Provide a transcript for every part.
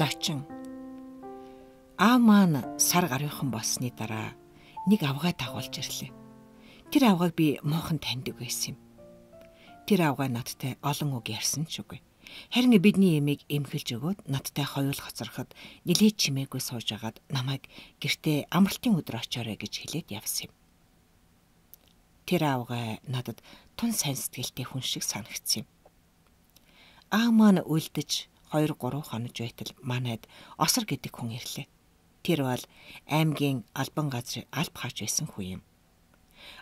зочин. Аав маань сар гарынхан болсны дараа нэг авгаа дагуулж ирлээ. Тэр авгааг би муухан таньдаг байсан юм. Тэр авгаа надтай олон үг ярьсан ч үгүй. Харин бидний эмийг эмхэлж өгөөд надтай хоёул хоцороход нилээ чимээгүй сууж агаад намайг гэртээ амралтын өдөр очиорой гэж хэлээд явсан юм. Тэр авгаа надад тун сайн сэтгэлтэй хүн шиг санагдсан юм. Аа маань үлдэж 2 3 хонож байтал манайд осор гэдэг хүн ирлээ. Тэр бол аймгийн албан газрын алб хаач байсан хүн юм.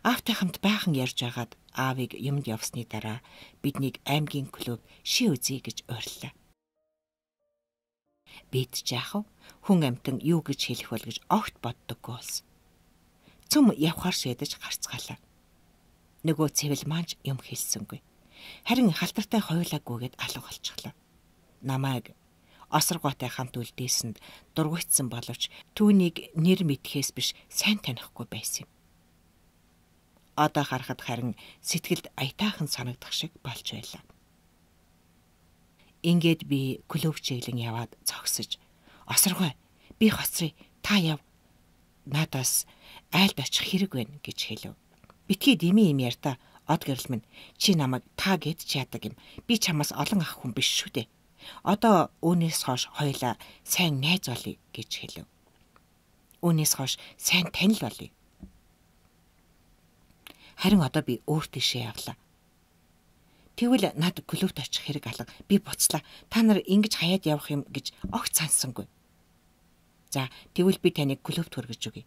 Аавтай хамт байхан ярьж агаад аавыг юмд явсны дараа биднийг аймгийн клуб ши үзье гэж урьлаа. Бид ч яах вэ? Хүн амтан юу гэж хэлэх бол гэж огт боддоггүй болсон. Цөм явхаар шийдэж гарцгаалаа. Нөгөө цэвэл маань юм хэлсэнгүй. Харин халтартай хойлаагүйгээд алга болчихлоо намайг Осргоотой хамт үлдээсэнд дургуйтсан боловч түүнийг нэр мэдхээс биш сайн танихгүй байсан юм. Одоо харахад харин сэтгэлд аятайхан санагдах шиг болж байлаа. Ингээд би клуб чиглэн яваад зогсож "Осргой, би хоцрыг та яв. Надаас айлд очих хэрэг байна" гэж хэлв. Битгий дими юм ярта од гэрэл минь чи намайг та гэд чаддаг юм. Би чамаас олон ах хүн биш шүү дээ Одоо үүнээс хойш хоёлаа сайн найз болъё гэж хэлв. Үүнээс хойш сайн танил болъё. Харин одоо би өөр тишээ явлаа. Тэгвэл над клубт очих хэрэг алга. Би буцлаа. Та нар ингэж хаяад явах юм гэж огт сансангүй. За, тэгвэл би таныг клубт хүргэж өгье.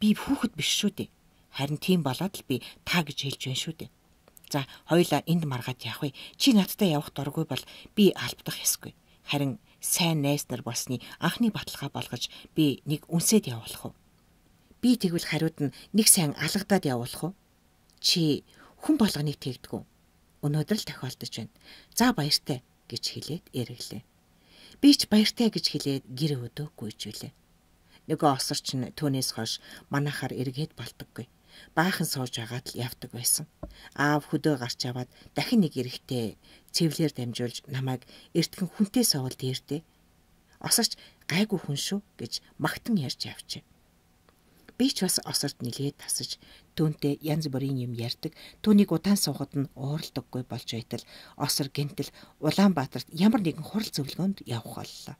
Би хүүхэд биш шүү дээ. Харин тийм болоод л би та гэж хэлж байна шүү дээ. За хоёлаа энд маргаад явах вэ? Чи надтай явах дургүй бол би албадах ясгүй. Харин сайн найз нар болсны анхны баталгаа болгож би нэг үнсэд явуулах уу? Би тэгвэл хариуд нь нэг сайн алгадаад явуулах уу? Чи хүн болгоныг тэгдэггүй. Өнөөдөр л тохиолдож байна. За баяртай гэж хэлээд эрэглээ. Би ч баяртай гэж хэлээд гэр өдөө гүйжүүлээ. Нөгөө осорч нь түүнээс хойш манахаар эргээд болтоггүй баахан сууж агаад л явдаг байсан. Аав хөдөө гарч аваад дахин нэг эрэхтэй цэвлэр дамжуулж намайг эртхэн хүнтэй совол дээрдээ. Осорч гайгүй хүн шүү гэж магтан ярьж явчээ. Би ч бас осорт нилээд тасаж түүнтэй янз бүрийн юм ярьдаг. Түүнийг удаан суухад нь ууралдаггүй болж байтал осор гинтэл Улаанбаатарт ямар нэгэн хурал зөвлөгөөнд явах боллоо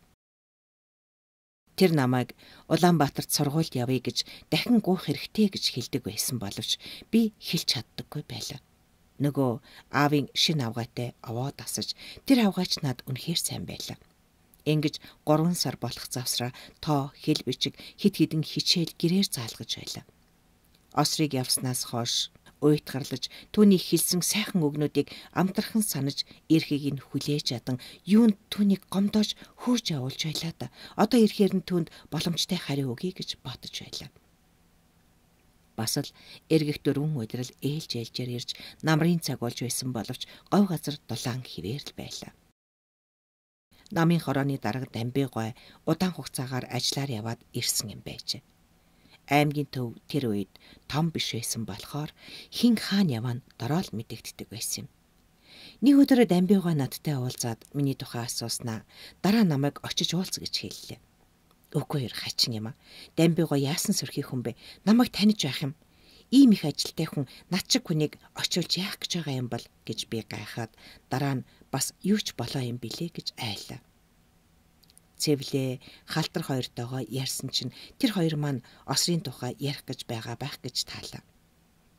тэр намайг Улаанбаатарт сургуульд явъя гэж дахин гуйх хэрэгтэй гэж хэлдэг байсан боловч би хэлж чаддаггүй байлаа. Нөгөө аавын шин авгаатай овоо дасаж тэр авгаач над үнэхээр сайн байлаа. Ингэж 3 сар болох завсраа тоо хэл бичиг хит хідэн хичээл гэрээр заалгаж байлаа. Осрыг явснаас хойш уйд гарлаж түүний хэлсэн сайхан өгнүүдийг амтархан санаж эрхийг нь хүлээж ядан юунд түүнийг гомдоож хөөж явуулж байлаа да. Одоо эрхээр нь түүнд боломжтой хариу өгье гэж ботож байлаа бас л эргэх дөрвөн өдрөл ээлж ээлжээр ирж намрын цаг болж байсан боловч говь газар дулаан хിവэрл байлаа. Намын хорооны дарга Дамбигой удаан хугацаагаар ажиллаар яваад ирсэн юм байжээ аймгийн төв тэр үед том биш байсан болохоор хин хаан яваа нь дороол мэдэгддэг байсан юм. Нэг өдөр Дамбиуга надтай уулзаад миний тухай асууснаа. Дараа намайг очиж уулз гэж хэллээ. Үгүй ээ хачин юм аа. Дамбиуга яасан сөрхий хүн бэ? Намайг таньж байх юм. Ийм их ажилтай хүн над шиг хүнийг очиулж яах гэж байгаа юм бол гэж би гайхаад дараа нь бас юу ч болоо юм билэ гэж айлаа. Цэвлээ халтар хоёртойгоо ярьсан чинь тэр хоёр маань Осрын тухай ярих гэж байгаа байх гэж таалаа.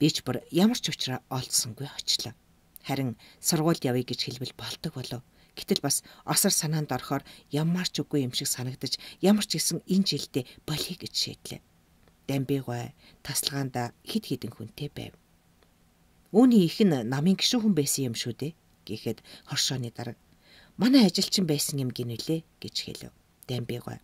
Би ч бүр ямар ч учраа олдсонгүй очлоо. Харин сургуульд явъя гэж хэлвэл болдог болов. Гэтэл бас осор санаанд орохоор ямар ч үгүй юм шиг санагдаж ямар ч исэн энэ жилдээ болхий гэж шийдлээ. Дамбигой тасалгаанда хид хідэн хүнтэй байв. Үүний их нь намын гişүүхэн байсан юм шүү дээ гэхэд хоршооны дараа манай ажилчин байсан юм гин үлээ гэж хэлв. Дамбигой.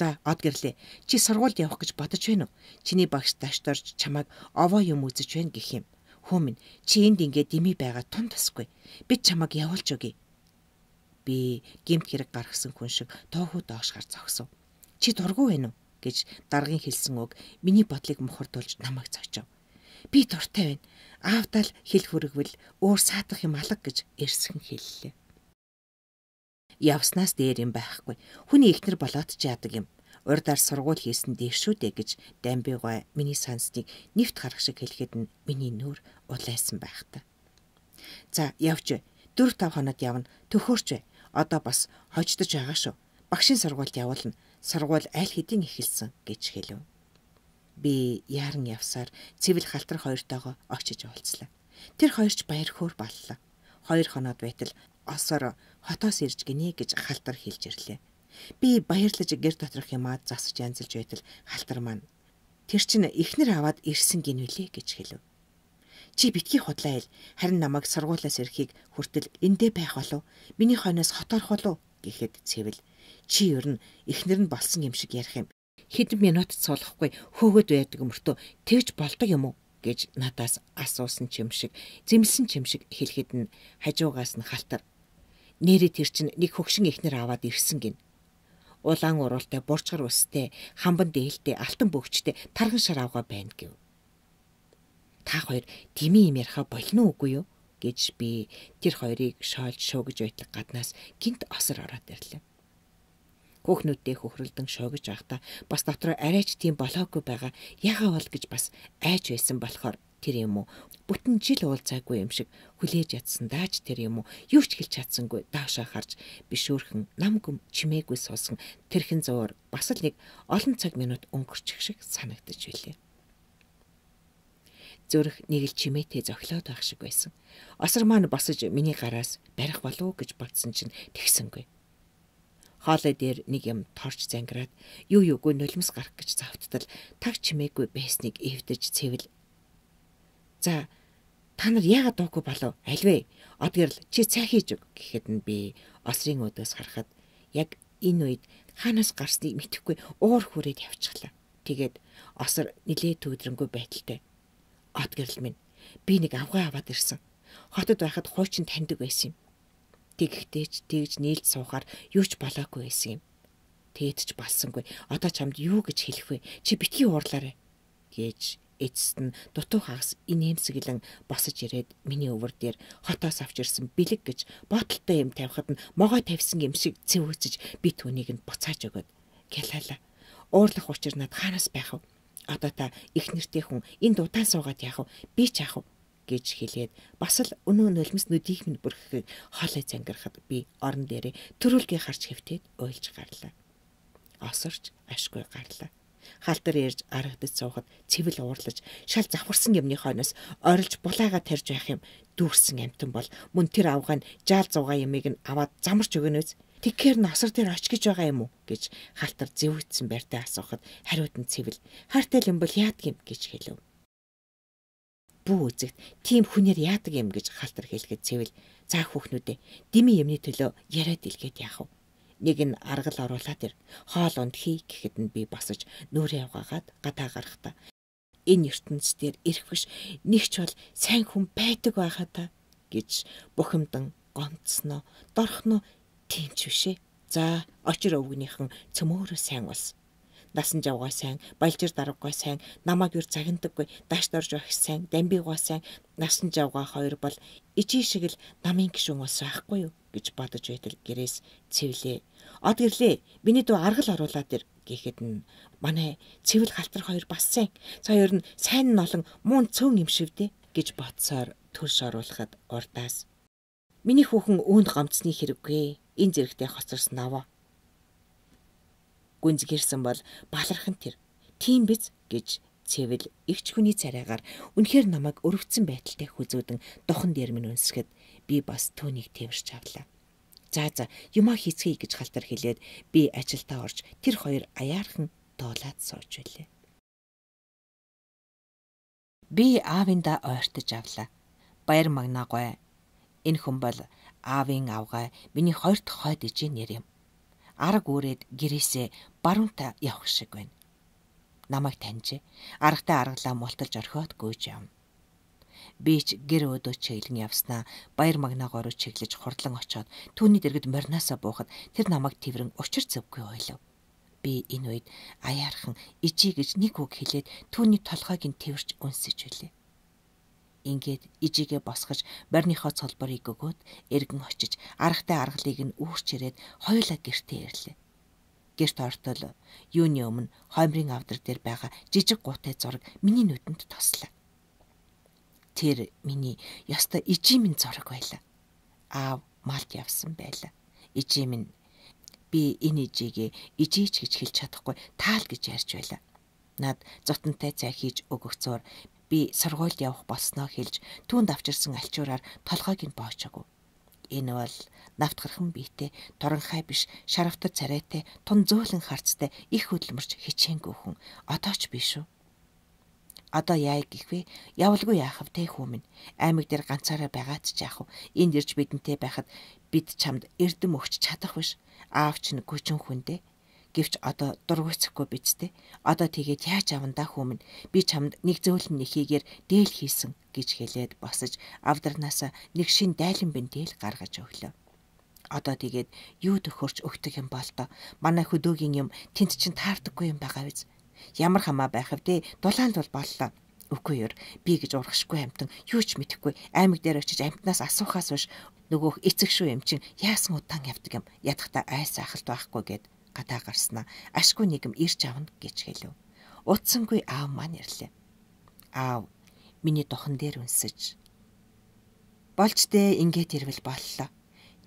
За од гэрлээ. Чи сургуульд явах гэж бодож байна уу? Чиний багш дашторж чамайг овоо юм үзэж байна гэх юм. Хөө минь чи энд ингээ дими байгаа тун тасгүй. Бид чамайг явуулж өгье. Би гимт хэрэг гаргасан хүн шиг тоохоо доошгаар зогсов. Чи дургүй байна уу гэж даргын хэлсэн үг миний бодлыг мухардуулж намайг цочив. Би дуртай байна. Аавдаа л хэл хүрэгвэл өөр саадах юм алга гэж эрсхэн хэллээ явснаас дээр юм байхгүй. Хүний ихнэр болоод ч яадаг юм. Урдаар сургууль хийсэн дээр шүү дээ гэж Дамбигой миний сансныг нэвт харах шиг хэлэхэд нь миний нүур улайсан байх та. За явж. 4 5 хоноод явна. Төхөөрч. Одоо бас хождож байгаа шүү. Багшийн сургуульд явуулна. Сургууль аль хэдийн эхэлсэн гэж хэлв. Би яаран явсаар цэвэл халтар хоёртойгоо очиж уулзлаа. Тэр хоёрч баяр хөөр боллоо. Хоёр хоноод байтал осоор хотоос ирж гинэ гэж халтар хэлж ирлээ. Би баярлаж гэр доторх юмаа засаж янзалж байтал халтар маань тэр чинь эхнэр аваад ирсэн гинвэлээ гэж хэлв. Чи битгий худлаа ил харин намайг сургуулаас ирэхийг хүртэл эндээ байх болов. Миний хойноос хоторх болов гэхэд цэвэл чи ер нь эхнэр нь болсон юм шиг ярих юм. Хэдэн минут цолохгүй хөөгд байдаг өмөртөө тэгж болдог юм уу гэж надаас асуусан ч юм шиг, зэмлсэн ч юм шиг хэлэхэд нь хажуугаас нь халтар нэрээ тэр чинь нэг хөгшин ихнэр аваад ирсэн гин. Улаан уралтай, бурчгар устэй, хамбан дээлтэй, алтан бөгчтэй тархан шар авгаа байна гэв. Та хоёр тэмээ юм яриха болно үгүй юу гэж би тэр хоёрыг шоолж шуугж байтал гаднаас гинт осор ороод ирлээ. Хүүхнүүдтэй хөхрөлдөн шоогж байхдаа бас дотроо арайч тийм болоогүй байгаа яхаа бол гэж бас айж байсан болохоор тэр юм уу бүтэн жил уулзаагүй юм шиг хүлээж ядсан даач тэр юм уу юу ч хэлж чадсангүй даашаа харж биш өөрхөн нам гүм чимээгүй суусан тэрхэн зуур бас л нэг олон цаг минут өнгөрчих шиг санагдаж билээ зүрх нэг л чимээтэй зохлоод байх шиг байсан. Осор маань босож миний гараас барих болов уу гэж бодсон чинь тэгсэнгүй. Хоолой дээр нэг юм торч зангираад юу юугүй нулимс гарах гэж завттал таг чимээгүй байсныг эвдэж цэвэл За та нар яагаад дуугүй болов? Альвэ. Одгэрл чи цай хийж өг гэхэд нь би осрын өдөөс харахад яг энэ үед хаанаас гарсныг мэдэхгүй уур хүрээд явчихлаа. Тэгээд осор нилээ төдрөнгөө байдалтай. Одгэрл минь би нэг авгаа аваад ирсэн. Хотод байхад хуучин таньдаг байсан юм. Тэгэхдээ ч тэгж нийлж суухаар юу ч болоогүй байсан юм. Тэгэд ч болсонгүй. Одоо чамд юу гэж хэлэх вэ? Чи битгий уурлаарэ гэж эцэст нь дутуу хагас инээмсэглэн босож ирээд миний өвөр дээр хотоос авч ирсэн бэлэг гэж боталтай юм тавихад нь могой тавьсан юм шиг цэвүүцэж би түүнийг нь буцааж өгөөд гялаала. Уурлах учир над хаанаас байх вэ? Одоо та их нэртэй хүн энд удаан суугаад яах вэ? Би ч яах вэ? гэж хэлээд бас л өнөө нулимс нүдийг минь бүрхэхэд хоолой зангирахад би орон дээрээ төрүүлгээ харж хөвтөөд ойлж гарлаа. Осорч ашгүй гарлаа хаалтар ярьж аргадж суухад цэвэл уурлаж шал завхарсан юмны хойноос орилж булаага тарж байх юм дүүрсэн амтан бол мөн тэр авгаа нь жаал зугаа ямиг нь аваад замарч өгнөөс тэгэхээр насар дээр оч гэж байгаа юм уу гэж хаалтар зэвүүцсэн байртай асуухад хариуд нь цэвэл хайртай юм бол яадгийм гэж хэлв бүү үзэгт тийм хүнээр яадаг юм гэж халтар хэлэхэд цэвэл цаа хүүхнүүдээ дими юмны төлөө яриад илгээд яах вэ нэг нь аргал оруулаад ир. Хоол унд хий гэхэд нь би босож нүрээ угаагаад гадаа гарахта. Энэ ертөнц дээр ирэх биш нэг ч бол сайн хүн байдаг байхаа та гэж бухимдан гомцсноо, дорхноо тийм ч бишээ. За очир өвгнийхэн цөмөөрөө сайн болсон насан жавгаа сайн, балжир даргагүй сайн, намаг юр загнадаггүй, дааш дорж байх сайн, дамбигаа сайн, насан жавгаа хоёр бол ижи шиг л намын гişүн ус байхгүй юу? гэж бодож байтал гэрээс цэвлээ. Од гэрлээ. Миний дөө аргал оруулаад ир гэхэд нь манай цэвэл халтар хоёр бас сайн. За ер нь сайн нь олон муун цөөн юм шивдэ гэж бодсоор төрш оруулахад урдаас. Миний хүүхэн өөнд гомцсны хэрэггүй. Энэ зэрэгтэй хоцорсон аваа. Гүнз гэрсэн бол балархан тэр. Тийм биз гэж цэвэл ихч хүний царайгаар үнэхээр намайг өрөвцөн байдалтай хүзүүдэн дохон дээр минь өнсгөд би бас түүнийг тэмэрч авлаа. За за юма хийцгээе гэж халтар хэлээд би ажилдаа орж тэр хоёр аяархан дуулаад сууж байлаа. Би аавында ойртож авлаа. Баяр магнаагүй. Энэ хүн бол аавын авгаа миний хоёрт хойд ижийн нэр юм. Араг үрээд гэрээсээ баруунтаа явах шиг байна намайг таньжээ. Аргатай аргалаа мулталж орхиод гүйж явна. Би ч гэр өөдөө чиглэн явснаа баяр магнаагоор чиглэж хурдлан очиод түүний дэргэд мориноосоо буухад тэр намайг тэрэн учир зөвгүй ойлов. Би энэ үед аяархан ижи гэж нэг үг хэлээд түүний толгойг нь тэрч үнсэж үлээ. Ингээд ижигээ босгож барьныхоо цолборыг өгөөд эргэн очиж аргатай аргалыг нь үүрчирээд хоёулаа гэртээ ирлээ гэрт ортол юуны өмнө хоймрын авдар дээр байгаа жижиг гутай зураг миний нүдэнд тослоо. Тэр миний ёстой ижимийн зураг байлаа. Аав малд явсан байлаа. Ижим нь би энэ ижигээ ижиж гэж хэлж чадахгүй таал гэж ярьж байлаа. Над зотонтой цай хийж өгөхцөөр би сургуульд явах болсноо хэлж түүнд авчирсан альчуураар толгойг нь боочоогүй. Энэ бол нафт гархан биетэй, доронхай биш, шаравтар царайтай, тун зөөлөн харцтай их хөдөлмөрч хичээнгүй хүн. Одоо ч биш үү? Одоо яа гэхвээ явлгүй яахав те хүмүүс. Аймаг дээр ганцаараа байгаа ч яах вэ? Энд ирж бидэнтэй байхад бид чамд эрдэм өгч чадах биш. Аавч нь гүчэн хүн дээ Гэвч одоо дургуйцэхгүй биз дээ. Одоо тэгээд яаж авандаа хүмүн би чамд нэг зөөлөн нэхийгээр дээл хийсэн гэж хэлээд босож авдарнаасаа нэг шин дайлан бин дээл гаргаж өглөө. Одоо тэгээд юу төхөрч өгдөг юм бол тоо. Манай хөдөөгийн юм тэнд чин таардаггүй юм байгаа биз. Ямар хамаа байх вэ? Дулаан л бол боллоо. Үгүй ер би гэж урагшгүй амтан юу ч мэдэхгүй аймаг дээр очиж амтнаас асуухаас биш нөгөөх эцэг шүү юм чин яасан удаан явдаг юм ядахта айс ахалт байхгүй гэд гадаа гарснаа. Ашгүй нэгм ирж авна гэж хэлв. Утсангүй аав маань ирлээ. Аав миний дохон дээр үнсэж болж дээ ингээд ирвэл боллоо.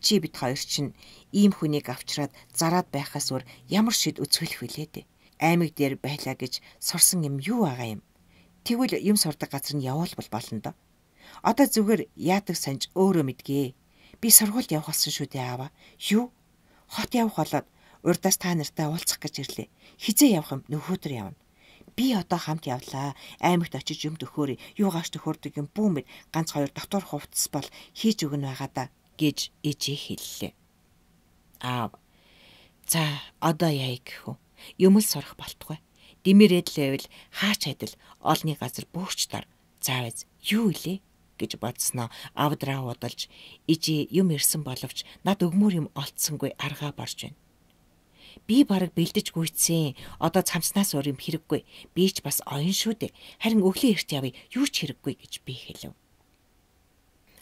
Чи бид хоёр чинь ийм хүнийг авчраад зараад байхаас өөр ямар шид өцгөлөх вүлээ дээ. Аймаг дээр байлаа гэж сурсан юм юу байгаа юм? Тэгвэл юм сурдаг газар нь явуулбал болно доо. Одоо зүгээр яадаг санж өөрөө мэдгээ. Би сургуульд явхалсан шүү дээ аава. Юу? Хот явх болоод урдаас та нартай уулзах гэж ирлээ. Хизээ явах юм нөхөөдөр явна. Би одоо хамт явлаа. Аймагт очиж юм төхөөр юугаач төхөрдөг юм бүүмэд ганц хоёр дотор хувцас бол хийж өгнө байгаадаа гэж ээжээ хэллээ. Аа. За одоо яа гэхүү. Юм л сурах болтгой. Дэмэрэд л байвал хаач адил олны газар бөөгчдөр заавэз юу илээ гэж бодсноо авдраа бодолж ижи юм ирсэн боловч над өгмөр юм олцсонгүй аргаа борж байна. Би бараг бэлдэж гүйцсэн. Одоо цамснаас өөр юм хэрэггүй. Би ч бас оюун шүү дээ. Харин өглөө эрт явъя. Юу ч хэрэггүй гэж би хэлв.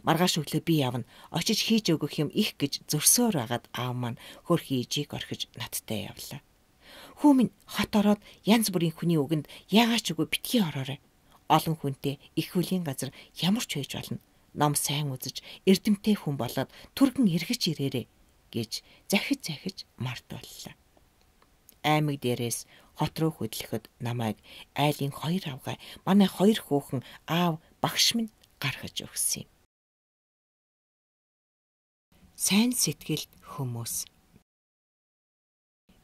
Маргааш өглөө би явна. Очиж хийж өгөх юм их гэж зөрсөөр байгаад аав маань хөрх ижийг орхиж надтай явлаа. Хүү минь хот ороод янз бүрийн хүний үгэнд яагаач үгүй битгий ороорой. Олон хүнтэй их хүлийн газар ямар ч байж болно. Ном сайн үзэж эрдэмтэй хүн болоод түргэн эргэж ирээрээ гэж захиж захиж мартууллаа. Аймаг дээрээс хот руу хөдлөхөд намайг айлын хоёр авгаа манай хоёр хүүхэн аав багш минь гаргаж өгсөн юм. Сайн сэтгэлд хүмүүс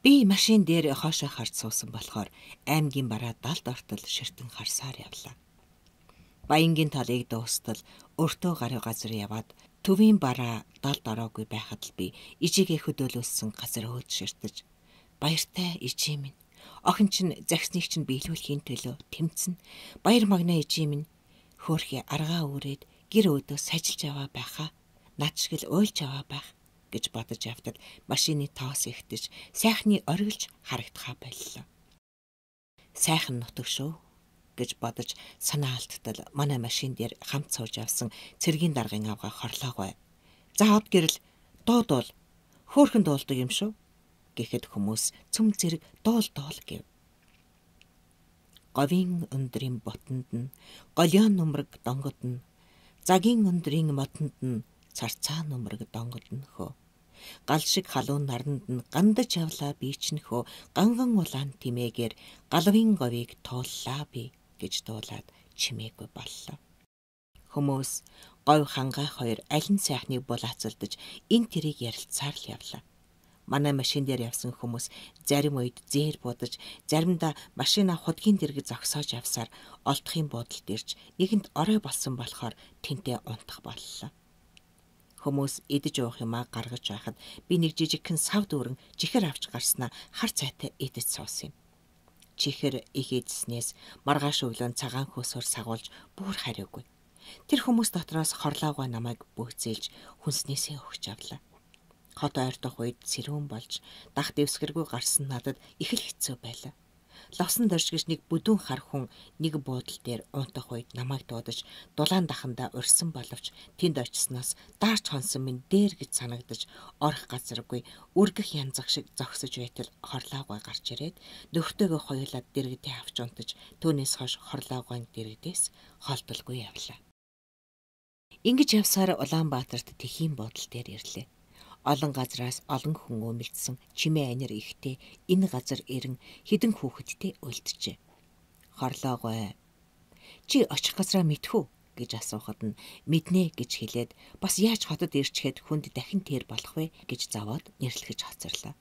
Би машин дээр хоошоо харж суусан болохоор аймгийн бараа далд ортол ширтэн харсаар явлаа. Баянгийн талыг дуустал өртөө гарын газар яваад төвийн бараа далд ороогүй байхад л би ижигээ хөдөөлүүлсэн газар хөөж ширтэж баяртай ижи минь охин чинь загсныг чинь биелүүлэхийн төлөө тэмцэн баяр магнаа ижи минь хөөхи аргаа өрөөд гэр өөдөө сажилж яваа байхаа над шиг л ойлж яваа байх гэж бодож явтал машины тоос ихтэж сайхны оргилж харагдхаа боллоо. Сайхан нутаг шүү гэж бодож санаа алдтал манай машин дээр хамт сууж явсан цэргийн даргын авгаа хорлоог бай. За од гэрэл дуудвал хөөхөн дуулдаг юм шүү гэхэд хүмүүс цөм зэрэг доол доол гэв. Говийн өндрийн ботонд нь голион нүмрэг донгод нь загийн өндрийн мотонд нь царцаа нүмрэг донгод нь хөө. Гал шиг халуун наранд нь гандаж явлаа би ч нөхөө ганган улаан тимээгээр галвын говийг тууллаа би гэж дуулаад чимээгүй боллоо. Хүмүүс говь хангайх хоёр аль нь сайхныг бул ацалдаж энэ тэрийг ярилцаар л явлаа. Манай машин дээр явсан хүмүүс зарим үед зээр будаж, заримдаа машина хутгийн дэргэд зогсоож явсаар олдохын бодолд ирж, нэгэнд орой болсон болохоор тентэ унтах боллоо. Хүмүүс идэж уух юмаа гаргаж байхад би нэг жижигхэн сав дүүрэн жихэр авч гарснаа хар цайтай идэж суусан юм чихэр игээдснээс маргааш өглөө цагаан хөөсөөр сагуулж бүр хариугүй. Тэр хүмүүс дотроос хорлоогоо намайг бөөцөөлж хүнснээсээ өгч авлаа. Хот ойрдох үед сэрүүн болж дах дэвсгэргүй гарсан надад их л хэцүү байлаа лавсан дорж гэж нэг бүдүүн хар хүн нэг буудал дээр унтах үед намайг дуудаж дулаан дахандаа урьсан боловч тэнд очисноос даарч хонсон минь дээр гэж санагдаж орох газаргүй үргэх янзах шиг зогсож байтал хорлоогой гарч ирээд нөхртөөгөө хоёулаад дэрэгдээ авч унтаж түүнээс хойш хорлоогойн дэрэгдээс холдолгүй явлаа. Ингиж явсаар Улаанбаатарт тэхийн бодол дээр ирлээ. Олон газраас олон хүн өмөлдсөн чимээ анир ихтэй энэ газар ирэн хідэн хүүхэдтэй өлтжээ. Хорлоогой. Чи очих газраа мэдхүү гэж асуухад нь мэднэ гэж хэлээд бас яаж хотод ирчихэд хүнд дахин тэр болох вэ гэж заваад нэрлэхэж хоцорлоо.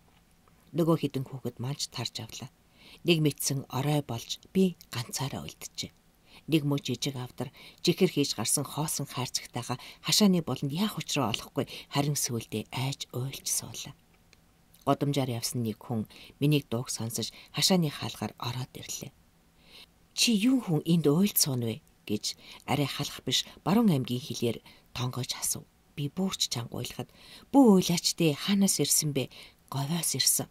Нөгөө хідэн хүүхэд маань тарж авлаа. Нэг мэдсэн орой болж би ганцаараа үлджээ нэг мө жижиг авдар жихэр хийж гарсан хоосон хайрцагтайгаа хашааны болонд яах учраа олохгүй харин сүулдэ айж ойлж суулаа. Годомжаар явсан нэг хүн миний дууг сонсож хашааны хаалгаар ороод ирлээ. Чи юу хүн энд ойлж суун вэ гэж арай халах биш баруун аймгийн хэлээр тонгоож асуув. Би бүөрч чангуйлахад бүү уйлаач дээ хаанаас ирсэн бэ? Говоос ирсэн.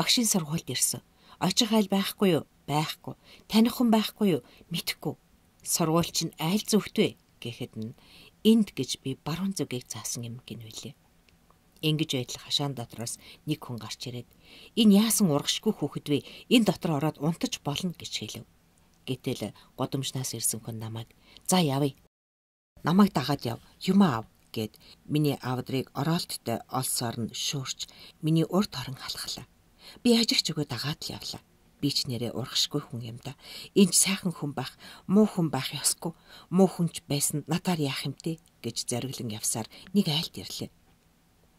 Багшийн сургуульд ирсэн. Очих айл байхгүй юу? Байхгүй. Таних хүн байхгүй юу? Мэдхгүй сургуульч нь аль зүгт вэ гэхэд нь энд гэж би баруун зүгийг заасан юм гинвэлээ. Ингэж байтал хашаан дотроос нэг хүн гарч ирээд энэ яасан ургашгүй хөөхд вэ? Энэ дотор ороод унтаж болно гэж хэлв. Гэтэл годомжнаас ирсэн хүн намайг за явъя. Намайг дагаад яв. Юм аав гэд миний авдрыг ороолттой олсоор нь шөөрч миний урд орон халахлаа. Би ажигч өгөө дагаад л явлаа би ч нэрээ урагшгүй хүн юм да. Энд сайхан хүн байх, муу хүн байх ёсгүй. Муу хүнч байсан натаар яах юмтэй гэж зориглон явсаар нэг айлт ирлээ.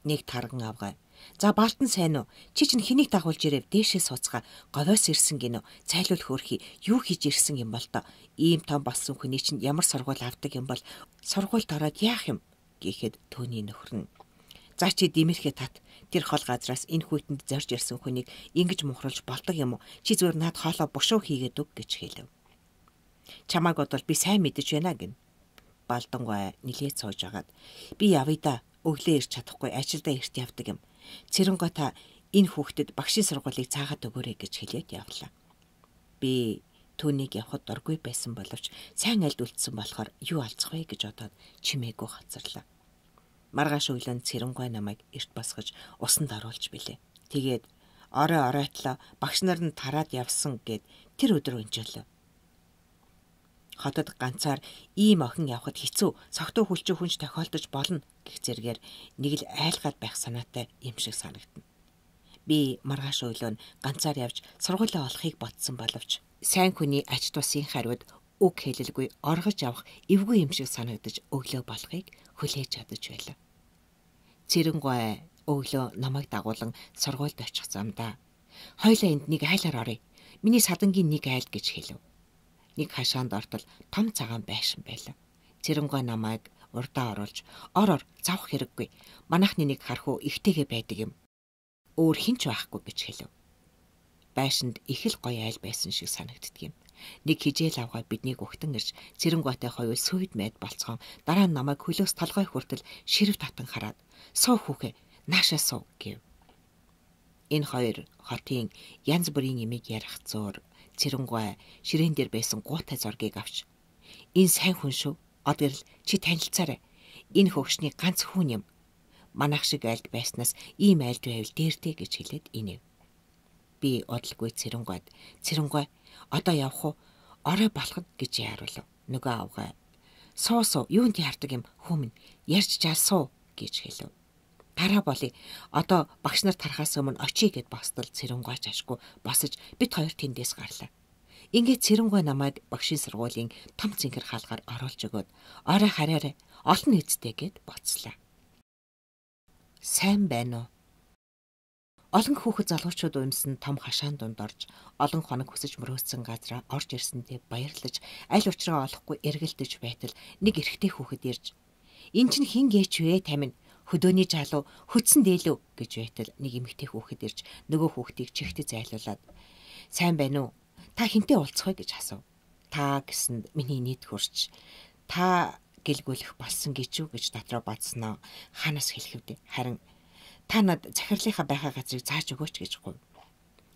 Нэг тарган авгаа. За балтан сайн уу? Чи чинь хэнийг дагуулж ирээв? Дээшээ сууцгаа. Говоос ирсэн гинөө. Цайлуул хөөрхи. Юу хийж ирсэн юм бол доо. Ийм том болсон хүний чинь ямар сургуул авдаг юм бол сургуульд ороод яах юм гэхэд түүний нөхөр нь За чи димэрхээ тат тэр хол газраас энэ хүйтэнд зорж ирсэн хүнийг ингэж мухралж болдог юм уу? Чи зүгээр над хоолоо бушуу хийгээд өг гэж хэлв. Чамааг бодвол би сайн мэдэж байна гин. Балдангой нилээ цууж агаад би явъя да. Өглөө ирч чадахгүй ажилдаа эрт явдаг юм. Цэрэнгоо та энэ хүүхдэд багшийн сургуулийг цаагаад өгөөрэй гэж хэлээд явлаа. Би түүнийг явахд дургүй байсан боловч сайн альд үлдсэн болохоор юу алцах вэ гэж бодоод чимээгүй хацарлаа. Маргааш өглөө цэрэнгой намайг эрт басгаж усанд оруулж билээ. Тэгээд орой оройтлоо багш нар нь тараад явсан гэд тэр өдөр өнчөөлөө. Хотод ганцаар ийм охин явхад хэцүү, согтуу хүлчүү хүнч тохиолдож болно гэх зэргээр нэг л айлгаад байх санаатай юм шиг санагдна. Би маргааш өглөө нь ганцаар явж сургуулаа олохыг бодсон боловч сайн хүний ач тусгийн хариуд үг хэлэлгүй оргож явах эвгүй юм шиг санагдаж өглөө болохыг хүлээж чадаж байлаа. Цэрэнгуй өглөө намайг дагуулan сургуульд очих замдаа хоёлаа энд нэг айлаар оръё. Миний садангийн нэг айл гэж хэлв. Нэг хашаанд ортол том цагаан байшин байлаа. Цэрэнгуй намайг урдаа оруулж ороор завах хэрэггүй. Манайхны нэг хархуу ихтэйгээ байдаг юм. Өөр хинч байхгүй гэж хэлв. Байшинд их л гоё айл байсан шиг санагддаг юм. Нэг хижээл авгаа биднийг өгтөн ирж цэрэнгуатай хоёул сүйд мэд болцгон дараа нь намайг хөлөөс толгой хүртэл ширв татан хараад "Суу хүүхэ, наашаа суу" гэв. Энэ хоёр хотын янз бүрийн имийг ярих зөөр цэрэнгуай ширээн дээр байсан гуутай зоргийг авч "Энэ сайн хүн шүү. Одгэрл чи танилцаарай. Энэ хөгшний ганц хүн юм." Манайх шиг айлд байснаас ийм айлд байвал дээртэй гэж хэлээд инэв би удалгүй цэрэнгойд цэрэнгой Одоо явах уу? Орой болоход гэж яаруулв. Нөгөө авгаа. Суу суу юунд яардаг юм хүмүн. Ярьж жаасуу гэж хэлв. Гараа болъё. Одоо багш нар тарахаас өмнө очий гэд бостол цэрэнгойч ашгүй босож бит хоёр тэндээс гарлаа. Ингээ цэрэнгой намайг багшийн сургуулийн том цэнхэр хаалгаар оруулж өгөөд орой хараарай олон нийтэд гэд боцлоо. Сайн байна уу? Олон хүүхэд залуучууд үнсэн том хашаан дунд орж, олон хоног хүсэж мөрөөдсөн газраа орж ирсэндээ баярлаж, аль учраа олохгүй эргэлдэж байтал нэг эрэгтэй хүүхэд ирж, "Эн чинь хин гээч вэ? Тамин хөдөөний жаалуу хөдсөн дээлүү" гэж байтал нэг эмэгтэй хүүхэд ирж, нөгөө хүүхдийг чихтэй зайлуулад, "Сайн байна уу? Та хинтээ уулзах вэ?" гэж асуув. "Та" гэсэнд миний нийт хурч, "Та" гэлгүүлэх болсон гэж юу гэж дотроо бодсноо ханаас хэлхэвдэ. Харин та над захирлынхаа байхаа газрыг зааж өгөөч гэж гуйв.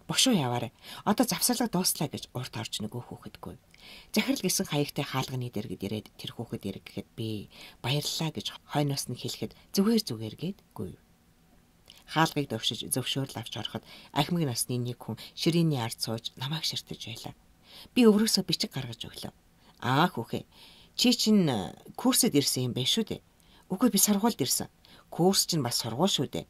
Бошуу яваарэ. Одоо завсарлаг дууслаа гэж урт орж нөгөө хүүхэд гуйв. Захирал гисэн хаягтай хаалганы дэргэд ирээд тэр хүүхэд ирэх гэхэд би баярлалаа гэж хойноос нь хэлэхэд зүгээр зүгээр гээд гуйв. Хаалгыг довшиж зөвшөөрөл авч ороход ахмиг насны нэг хүн ширээний ард сууж намайг ширтэж байлаа. Би өврөөсөө бичиг гаргаж өглөө. Аа хүүхэ. Чи чинь э, курсэд ирсэн юм байна шүү дээ. Үгүй би сургуульд ирсэн. Курс чинь бас сургууль шүү дээ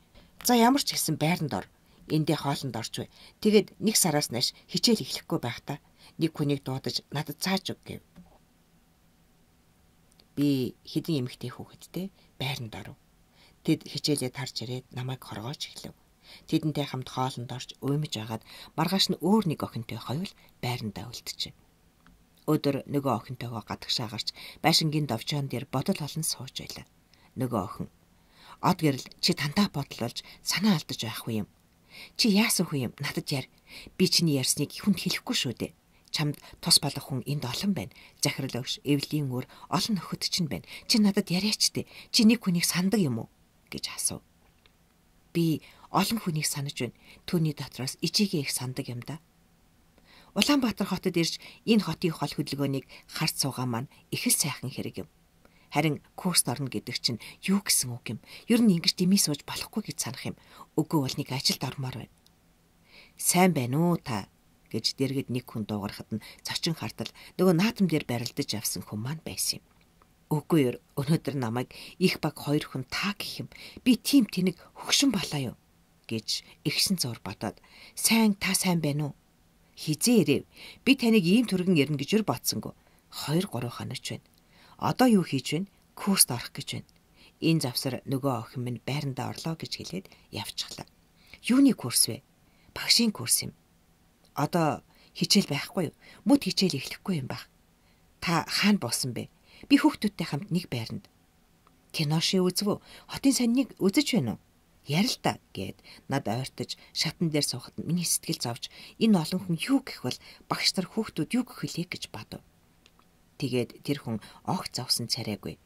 За ямар ч хэлсэн байранд ор. Эндээ хоолнд орч вэ. Тэгэд нэг сараас нааш хичээл эхлэхгүй байх та. Нэг хүнийг дуудаж надад цааж өг гэв. Би хідэн эмэгтэй хүүхэдтэй байранд орв. Тэд хичээлээ тарж ирээд намайг хоргооч эхлэв. Тэдэнтэй хамт хоолнд орж уймж байгаад маргааш нь өөр нэг охинтой хоёул байрандаа үлдчихэ. Өдөр нөгөө охинтойгоо гадагшаа гарч байшингийн довжоон дээр бодол олон сууж байлаа. Нөгөө охин Од гэрэл чи тантаа бодол болж санаа алдаж байхгүй юм. Чи яасан хүн юм? Надад яар. Би чиний ярьсныг хүнд хэлэхгүй шүү дээ. Чамд тус болох хүн энд олон байна. Захирал өгш, эвлийн өөр олон нөхөд чинь байна. Чи надад яриач дээ. Чи нэг хүнийг сандаг юм уу? гэж асуув. Би олон хүнийг санаж байна. Төвний дотроос ичигээ их сандаг юм да. Улаанбаатар хотод ирж энэ хотын хол хөдөлгөөнийг харц суугаа маань их л сайхан хэрэг юм. Харин курст орно гэдэг чинь юу гэсэн үг юм? Ер нь ингэж дэмий сууж болохгүй гэж санах юм. Өгөө бол нэг ажилд ормоор байна. Сайн байна уу та гэж дэргэд нэг хүн дуугарахад нь цочин хартал нөгөө наатам дээр барилдаж явсан хүн маань байсан юм. Үгүй өнөөдөр намайг их баг хоёр хүн таа гэх юм. Би тийм тэнэг хөгшин балаа юу гэж ихсэн зур бодоод сайн та сайн байна уу? Хизээ ирэв. Би таныг ийм түргэн ирнэ гэж өр бодсонгүй. 2 3 хоног ч байна одоо юу хийж вэ? Курст орох гэж байна. Энэ завсар нөгөө охин минь байрандаа орлоо гэж хэлээд явчихлаа. Юуны курс вэ? Багшийн курс юм. Одоо хичээл байхгүй юу? Мөд хичээл эхлэхгүй юм баг. Та хаана болсон бэ? Би хүүхдүүдтэй хамт нэг байранд. Киноши үзв үү? Хотын сонныг үзэж байна уу? ярилтаа гэд над ойртож шатан дээр суухад миний сэтгэл зовж энэ олон хүн юу гэх бол багш нар хүүхдүүд юу гэх вүлээ гэж бодов. Тэгээд тэр хүн огт зовсон царайгүй.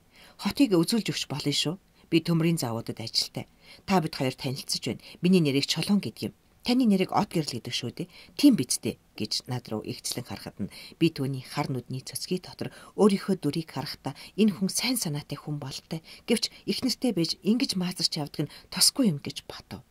Хотыг үзүүлж өгч болно шүү. Би төмрийн завуудад ажилтай. Та бид хоёр танилцж байна. Миний нэрийг Чолон гэдэг юм. Таны нэрийг Од гэрэл гэдэг шүү дээ. Тийм биз дээ гэж над руу ихчлэн харахад нь би түүний хар нүдний цоцгийн дотор өөрийнхөө дүрийг харахта энэ хүн сайн санаатай хүн болтой. Гэвч ихнэртэй байж ингэж маазарч явдаг нь тосгүй юм гэж батав.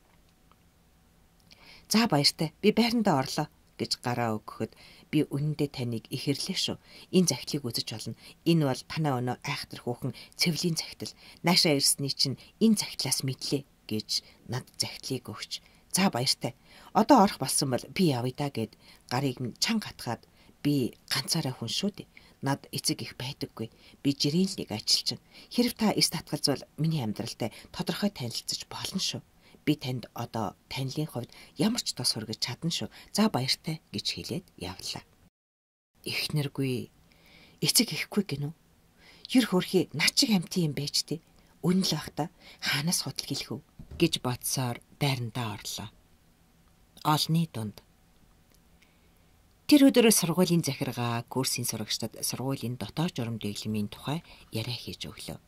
За баяртай. Би байрандаа орлоо гэж гараа өгөхөд би үнэндээ таныг ихэрлээ шүү. Энэ захидлыг үзэж болно. Энэ бол танаа өнөө айхтар хөөхөн цэвлийн захидал. Наашаа ирсний чинь энэ захидлаас мэдлээ гэж над захидлыг өгч. За баяртай. Одоо орох болсон бол би явъя да гэд гарыг нь чан гатгаад би ганцаараа хүн шүү дээ. Над эцэг их байдаггүй. Би жирийн нэг ажилчин. Хэрв та эс татгалзвал миний амьдралтай тодорхой танилцж болно шүү би танд одоо танилын хувьд ямар ч тос хүргэж чадна шүү. За баяртай гэж хэлээд явлаа. Эхнэргүй эцэг ихгүй гинөө. Юр хөрхи начиг амтын юм байж тээ. Үнэн л бах та хаанаас худал хэлэх үү гэж бодсоор байрандаа орлоо. Олны дунд Тэр өдрөө сургуулийн захиргаа курсын сурагчдад сургуулийн дотоод журам дэглэмийн тухай яриа хийж өглөө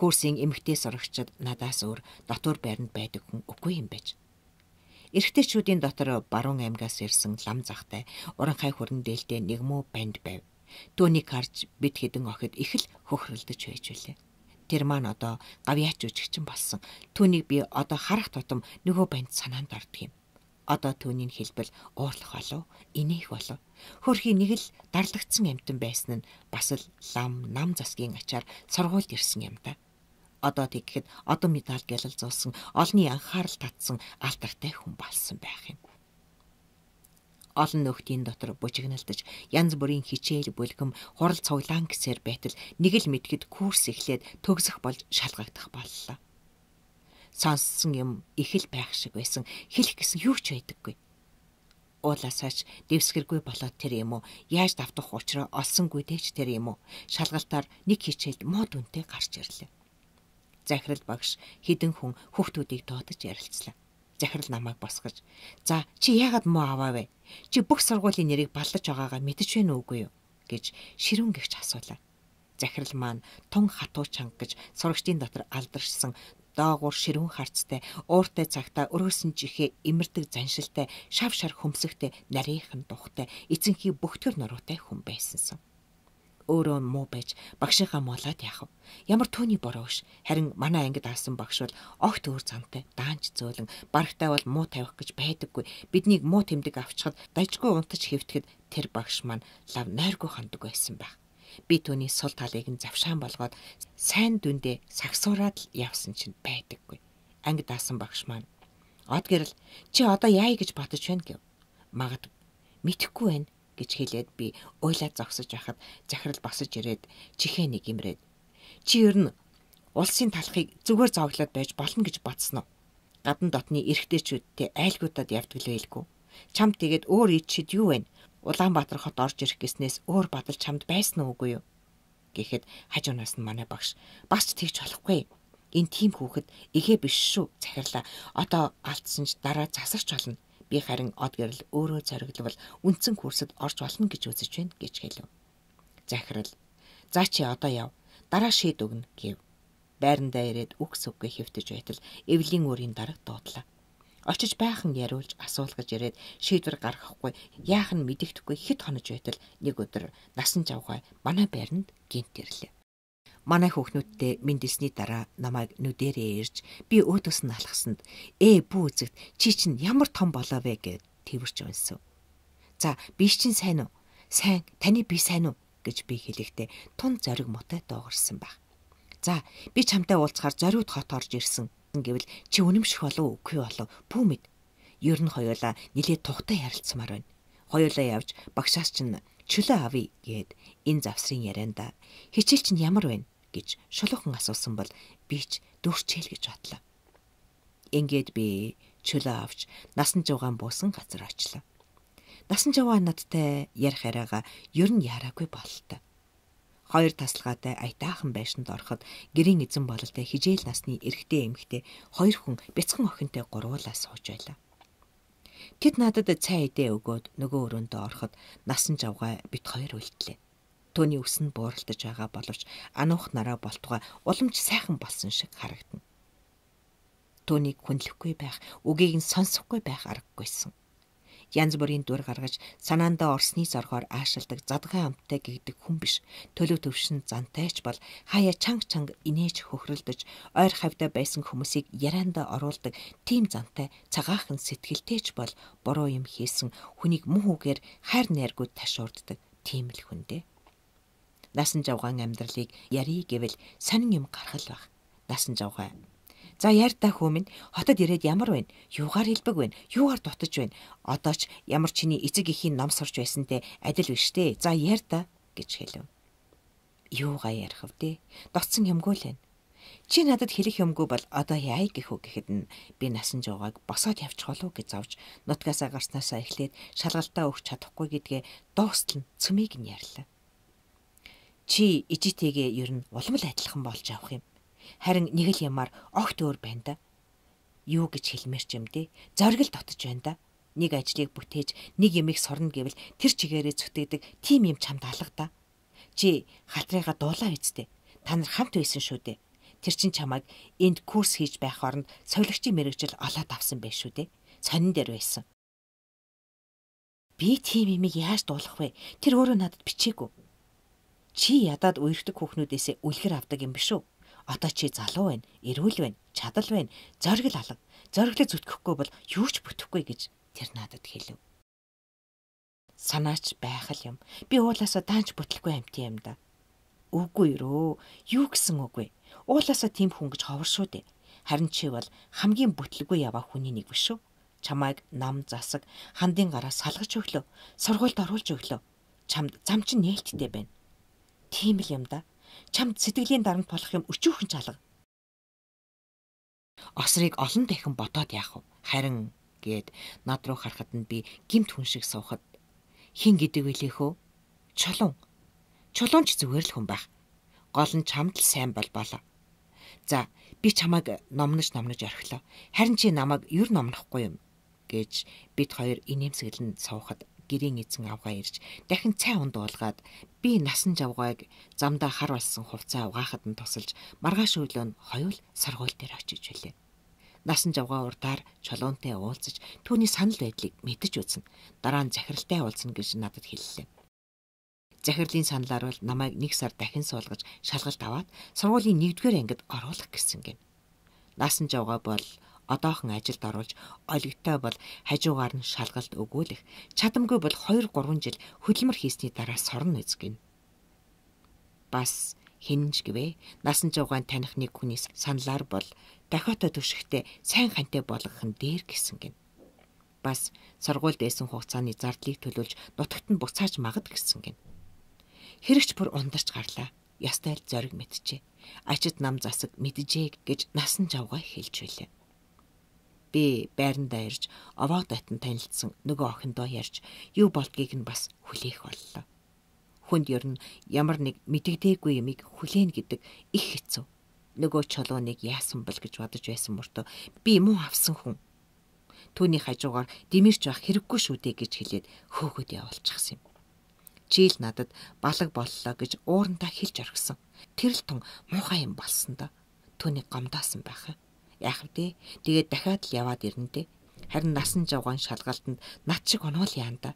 курсын эмэгтэй сурагчид надаас өөр дотор байранд байдаг хүн үгүй юм байж. Эрэгтэйчүүдийн дотор баруун аймгаас ирсэн лам захтай уранхай хөрөн дээлтэй нэг муу банд байв. Төвнийг харж бит хідэн охид их л хөхрөлдөж байж үлээ. Тэр маань одоо гавьяач үжигчин болсон. Төвнийг би одоо харах тутам нөгөө банд санаанд ордог юм. Одоо түүнийг хэлбэл уурлах болов, инээх болов. Хөрхийн нэг л дарлагдсан амтан байсан нь бас л лам нам засгийн ачаар сургуульд ирсэн юм та. Одоо тэгэхэд одоо медаль гялал зулсан олны анхаарал татсан алтартай хүн болсон байх юм. Олон нөхдийн дотор бужигналдаж янз бүрийн хичээл бүлгэм хурал цуглаан гэсээр байтал нэг л мэдгэд курс эхлээд төгсөх болж шалгагдах боллоо сонссон юм их л байх шиг байсан. Хэлэх гэсэн юу ч байдаггүй. Уулаас хойш дэвсгэргүй болоод тэр юм уу яаж давтах учраа олсонгүй дэж тэр юм уу шалгалтаар нэг хичээлд мод үнтэй гарч ирлээ. Захирал багш хідэн хүн хүүхдүүдийг дуудаж ярилцлаа. Захирал намайг босгож "За чи яагаад муу аваа вэ? Чи бүх сургуулийн нэрийг баллаж байгаагаа мэдэж байна уугүй юу?" гэж ширүүн гихч асуулаа захирал маань тун хатуу чанга гэж сурагчдын дотор алдаршсан доогуур ширүүн харцтай, ууртай цагта өргөсөн жихээ имэрдэг заншилтай, шав шар хөмсөхтэй, нарийнхан духтай, эцэнхий бөхтгөр нуруутай хүн байсансан. Өөрөө муу байж багшийнхаа молоод яхав. Ямар түүний бурууш. Харин манай ангид авсан багш бол огт өөр замтай, даанч зөөлөн, барагтай бол муу тавих гэж байдаггүй. Биднийг муу тэмдэг авчихад дажгүй унтаж хэвтгэд тэр багш маань лав нойргүй ханддаг байсан байх Би түүний сул талыг нь завшаан болгоод сайн дүндээ сагсуураад л явсан чинь байдаггүй. Анги даасан багш маань од гэрэл чи одоо яая гэж бодож байна гэв. Магад мэдхгүй байна гэж хэлээд би уйлаад зогсож байхад захирал босож ирээд чихээ нэг имрээд чи ер нь улсын талхыг зүгээр зовглоод байж болно гэж бодсон уу? Гадны дотны эрэгтэйчүүдтэй айлгуудад явдаг л байлгүй. Чам тэгээд өөр ичэд юу вэ? Улаанбаатар хот орж ирэх гиснээс өөр бадар чамд байсан уугүй юу? гэхэд хажуунаас нь манай багш бас ч тэгж болохгүй. Энэ тийм хүүхэд ихэ биш шүү. Захирлаа. Одоо алдсан ч дараа засарч болно. Би харин од гэрэл өөрөө зориглол үндсэн курсэд орж болно гэж үзэж байна гэж хэлв. Захирал. За чи одоо яв. Дараа шийд өгнө гэв. Байрандаа ирээд үкс үггээ хэвтэж байтал эвлийн өрийн дараа дуудлаа. Очиж байхан яриулж асуулгаж ирээд шийдвэр гаргахгүй яах нь мэдэгдэхгүй хэд хонож байтал нэг өдөр насан жавгай манай байранд гинт ирлээ. Манай хүүхнүүдтэй мэндэлсний дараа намайг нүдэрээ ирж би өөдөөс нь алхсанд ээ бүү үзэгт чи чинь ямар том болоо вэ гэд тэрч унсав. За би чинь сайн уу? Сайн. Таны би сайн уу? гэж би хэлэхдээ тун зориг мотой дуугарсан баг. За би чамтай уулзахаар зориуд хот орж ирсэн чадна гэвэл чи үнэмших болов үгүй болов бүү мэд. Ер нь хоёулаа нилээ тухтай ярилцмаар байна. Хоёулаа явж багшаас чинь чөлөө авъя гэд энэ завсрын ярианда хичээл чинь ямар байна гэж шулуухан асуусан бол би ч дөрчээл гэж бодлоо. Ингээд би чөлөө авч насан жуугаан буусан газар очлоо. Насан жаваа надтай ярих яриагаа ер нь яраагүй болтой. Хоёр тасалгаатай аятайхан байшинд ороход гэрийн эзэн бололтой хижээл насны эрэгтэй эмэгтэй хоёр хүн бяцхан охинтой гурвуулаа сууж байлаа. Тэд надад цай идэ өгөөд нөгөө өрөөндөө ороход насан жавгаа бит хоёр үлдлээ. Төвний ус нь бууралтаж байгаа боловч ануух нараа болтугай уламж сайхан болсон шиг харагдана. Төвнийг хүндлэхгүй байх, үгийг нь сонсохгүй байх аргагүйсэн янз бүрийн дүр гаргаж санаандаа орсны зоргоор аашилдаг задгай амттай гэгдэг хүн биш. Төлөв төвшин зантайч бол хаяа чанга чанга инээж хөхрөлдөж ойр хавьда байсан хүмүүсийг ярианда оруулдаг тийм зантай цагаахан сэтгэлтэйч бол буруу юм хийсэн хүнийг мөн үгээр хайр найргууд ташуурддаг тийм л хүн дээ. Насан жавгаан амьдралыг ярий гэвэл сонин юм гаргал баг. Насан жавгаа За ярдаа хөөмнь хотод ирээд ямар вэ? Юугаар хэлбэг вэ? Юугаар дутаж вэ? Одоо ч ямар чиний эцэг эхийн ном сурч байсан те адил биш те. За ярдаа гэж хэлв. Юугаа ярих вэ? Дотсон юмгүй л байна. Чи надад хэлэх юмгүй бол одоо яа гэх үү гэхэд нь би насан жуугааг босоод явчих болов гэж зовж нутгаасаа гарснаасаа эхлээд шалгалтаа өгч чадахгүй гэдгээ дуустал нь цөмийг нь ярьлаа. Чи ижитээгээ ер нь улам л адилхан болж авах юм Харин нэг л юмар огт өөр байна да. Юу гэж хэлмээр ч юм дээ. Зориг л дотж байна да. Нэг ажлыг бүтээж, нэг ямиг сорно гэвэл тэр чигээрээ зүтгдэг тим юм чамд алга да. Чи хатрыгаа дуулаа үсттэй. Та нар хамт байсан шүү дээ. Тэр чин чамайг энд курс хийж байх оронд солигчийн мэрэгжил олоод авсан байх шүү дээ. Сонин дээр байсан. Би тийм имийг яаж дуулах вэ? Тэр өөрөө надад бичээгүй. Чи ядаад үерхдэг хүүхнүүдээс үлгэр авдаг юм биш үү? Одоо чи залуу байна, эрүүл байна, чадал байна, зориг алга. Зориглоо зүтгэхгүй бол юу ч бүтэхгүй гэж тэр надад хэлв. Санаач байх л юм. Би уулаасаа даанч бүтлэхгүй амтын юм да. Үгүй рөө. Юу гэсэн үгүй. Уулаасаа тийм хүн гэж ховор шүү дээ. Харин чи бол хамгийн бүтлэгүй яваа хүний нэг биш үү? Чамайг нам засаг хандын гараа салгаж өглөө. Сургуульд оруулж өглөө. Чамд зам чинь нээлттэй байна. Тийм л юм да чамд сэтгэлийн дарамт болох юм өчүүхэн чалга. Осрыг олон дахин бодоод яах вэ? Харин гээд над руу харахад нь би гимт хүн шиг суухад хин гэдэг вэлэхөө чулуун чулуун ч зүгээр л хүн байх. Гол нь чамд л сайн бол болоо. За би чамайг номнож номнож орхилоо. Харин чи намайг юр номнохгүй юм гэж бид хоёр инээмсэглэн суухад гэрийн эзэн авгаа ирж дахин цай унд уулгаад би насан жавгааг замдаа хар болсон хувцаа угаахад нь тусалж маргааш өглөө нь хоёул саргуул дээр очиж хүлээ. Насан жавгаа урдаар чолоонтой уулзаж түүний санал байдлыг мэдэж үзнэ. Дараа нь захиралтай уулзна гэж надад хэллээ. Захирлын саналаар бол намайг нэг сар дахин суулгаж шалгалт аваад сургуулийн 1-р ангид оруулах гэсэн юм. Насан жавгаа бол одоохон ажилд оруулж олигтой бол хажуугаар нь шалгалт өгүүлэх чадамгүй бол 2 3 жил хөдөлмөр хийсний дараа сорно эзгэн. Бас хинж гэвэ насан жуугаан таних нэг хүнээс саналаар бол дохиотой төвшгтээ сайн хантай болгох нь дээр гэсэн гин. Бас сургуульд байсан хугацааны зардлыг төлүүлж нутагт нь буцааж магад гэсэн гин. Хэрэгч бүр ундарч гарлаа. Ястай л зориг мэдчихэ. Ажид нам засаг мэджээ гэж насан жавгаа хэлж байлаа. Би байрандаа ирж овоо татан танилцсан нөгөө охиндоо ярьж юу болдгийг нь бас хүлээх боллоо. Хүнд ер нь ямар нэг мэдэгдээгүй юмыг хүлээн гэдэг их хэцүү. Нөгөө чолооныг яасан бэл гэж бодож байсан мөртөө би муу авсан хүн. Төвний хажуугаар дэмэрч байх хэрэггүй шүү дээ гэж хэлээд хөөгд явуулчихсан юм жийл надад балаг боллоо гэж уурандаа хэлж орхисон. Тэр л тун муухай юм болсон доо. Түүний гомдоосон байх яах вэ? Тэгээд дахиад л яваад ирнэ дээ. Харин насан жавгаан шалгалтанд над шиг онол яанда.